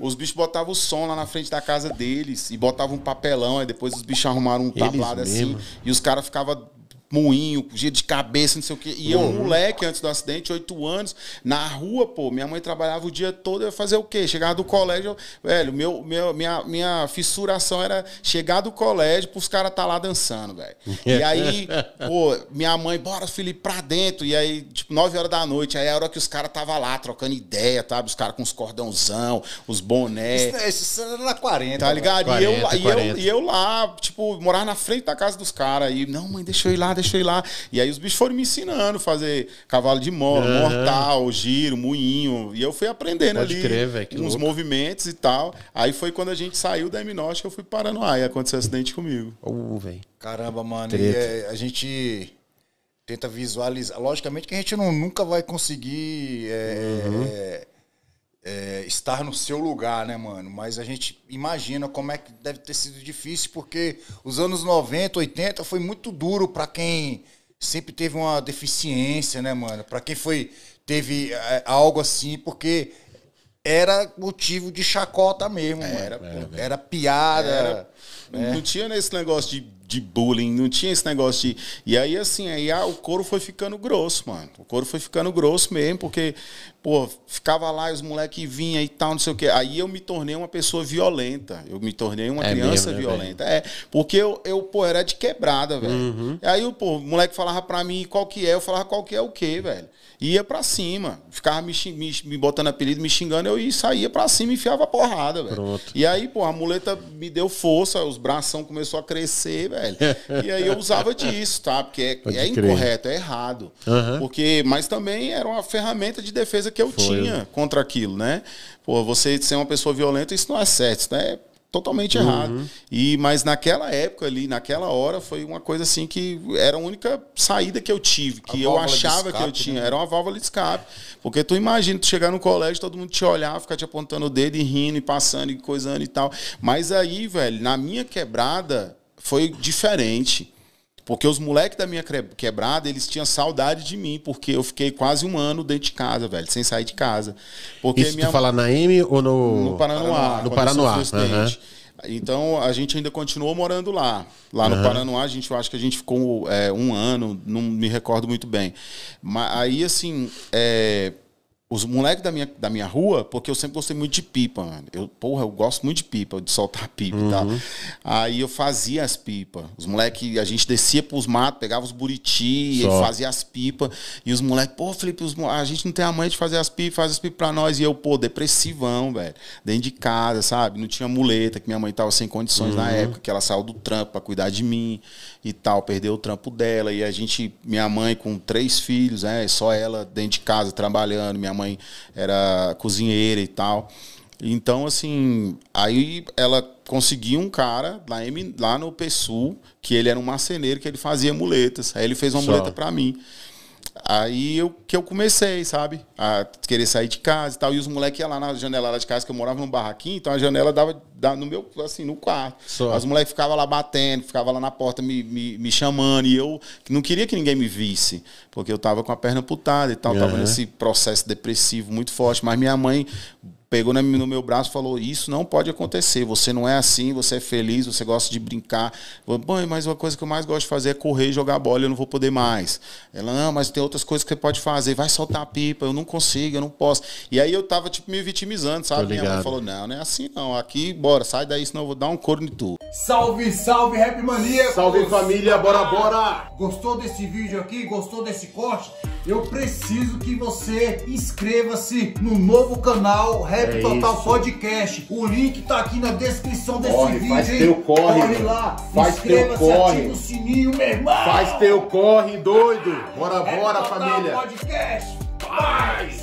Os bichos botavam o som lá na frente da casa deles e botavam um papelão, aí depois os bichos arrumaram um tablado assim. E os caras ficavam moinho, giro de cabeça, não sei o quê. E uhum. eu, moleque, antes do acidente, oito anos, na rua, pô, minha mãe trabalhava o dia todo, eu ia fazer o quê? Chegava do colégio, velho, meu, meu, minha, minha fissuração era chegar do colégio pros caras tá lá dançando, velho. E aí, pô, minha mãe, bora, Felipe, pra dentro. E aí, tipo, nove horas da noite, aí é a hora que os caras tava lá trocando ideia, sabe? Os caras com os cordãozão, os bonés né, Isso, isso era na 40. Tá ligado? 40, e, eu, 40. E, eu, e eu lá, tipo, morar na frente da casa dos caras. E, não, mãe, deixa eu ir lá, deixa deixei lá. E aí os bichos foram me ensinando a fazer cavalo de mola, uhum. mortal, giro, moinho. E eu fui aprendendo Pode ali crer, véio, uns louco. movimentos e tal. Aí foi quando a gente saiu da Eminótica que eu fui para Paranoá e aconteceu um acidente comigo. Uh, velho. Caramba, mano. É, a gente tenta visualizar. Logicamente que a gente não, nunca vai conseguir. É, uhum. é, é, estar no seu lugar, né, mano? Mas a gente imagina como é que deve ter sido difícil, porque os anos 90, 80 foi muito duro para quem sempre teve uma deficiência, né, mano? Para quem foi teve é, algo assim, porque era motivo de chacota mesmo, é, mano. Era, era, é, é. era piada. Era, não, é. Né? não tinha nesse negócio de de bullying, não tinha esse negócio de. E aí, assim, aí ah, o couro foi ficando grosso, mano. O couro foi ficando grosso mesmo, porque, pô, ficava lá e os moleques vinham e tal, não sei o quê. Aí eu me tornei uma pessoa violenta. Eu me tornei uma é criança mesmo, né, violenta. É, porque eu, eu, pô, era de quebrada, velho. Uhum. Aí, pô, o moleque falava pra mim qual que é, eu falava qual que é o quê, velho. Ia pra cima, ficava me, me, me botando apelido, me xingando, eu ia, saía pra cima e enfiava porrada, velho. E aí, pô, a muleta me deu força, os braços começou a crescer, velho velho. E aí eu usava disso, tá? Porque é, é incorreto, é errado. Uhum. Porque, mas também era uma ferramenta de defesa que eu Foi, tinha contra aquilo, né? Pô, você ser uma pessoa violenta, isso não é certo, isso é totalmente uhum. errado. E mas naquela época ali, naquela hora foi uma coisa assim que era a única saída que eu tive, que eu achava escape, que eu tinha, né? era uma válvula de escape. Porque tu imagina tu chegar no colégio, todo mundo te olhar, ficar te apontando o dedo e rindo e passando e coisando e tal. Mas aí, velho, na minha quebrada, foi diferente. Porque os moleques da minha quebrada, eles tinham saudade de mim, porque eu fiquei quase um ano dentro de casa, velho, sem sair de casa. Porque Isso minha... tu fala na M ou no... No Paranoá. Ah, no Paranoá. Uhum. Então, a gente ainda continuou morando lá. Lá uhum. no Paranoá, a gente, eu acho que a gente ficou é, um ano, não me recordo muito bem. Mas aí, assim, é, os moleques da minha, da minha rua, porque eu sempre gostei muito de pipa, mano. Eu, porra, eu gosto muito de pipa, de soltar pipa tá? uhum. e tal. Aí eu fazia as pipas. Os moleques, a gente descia pros matos, pegava os buriti, fazia as pipas. E os moleques, pô, Felipe, os, a gente não tem a mãe de fazer as pipas, faz as pipas pra nós. E eu, pô, depressivão, velho. Dentro de casa, sabe? Não tinha muleta, que minha mãe tava sem condições uhum. na época, que ela saiu do trampo pra cuidar de mim e tal. Perdeu o trampo dela. E a gente, minha mãe com três filhos, né? Só ela dentro de casa trabalhando, minha mãe mãe era cozinheira e tal. Então, assim, aí ela conseguiu um cara lá, lá no PSU, que ele era um marceneiro, que ele fazia muletas. Aí ele fez uma Só. muleta para mim. Aí eu, que eu comecei, sabe? A querer sair de casa e tal. E os moleques iam lá na janela lá de casa, que eu morava num barraquinho, então a janela dava, dava no meu, assim, no quarto. Só. Os moleques ficavam lá batendo, ficavam lá na porta me, me, me, chamando. E eu não queria que ninguém me visse, porque eu tava com a perna putada e tal. Uhum. Tava nesse processo depressivo muito forte. Mas minha mãe pegou no meu braço e falou: Isso não pode acontecer, você não é assim, você é feliz, você gosta de brincar. Mãe, mas uma coisa que eu mais gosto de fazer é correr e jogar bola, eu não vou poder mais. Ela, não, ah, mas tem outras coisas que você pode fazer, vai soltar a pipa, eu não consigo, eu não posso. E aí eu tava, tipo, me vitimizando, sabe? Minha mãe falou: Não, não é assim não, aqui, bora, sai daí, senão eu vou dar um corno em tu. Salve, salve, Rap Mania! Salve família, bora, bora! Gostou desse vídeo aqui? Gostou desse corte? eu preciso que você inscreva-se no novo canal Rap é Total isso. Podcast. O link tá aqui na descrição desse corre, vídeo. Faz hein? teu corre. Corre lá. Faz teu corre. Ativa o sininho, meu irmão. Faz teu corre, doido. Bora, Rap bora, Total família. Podcast. Paz.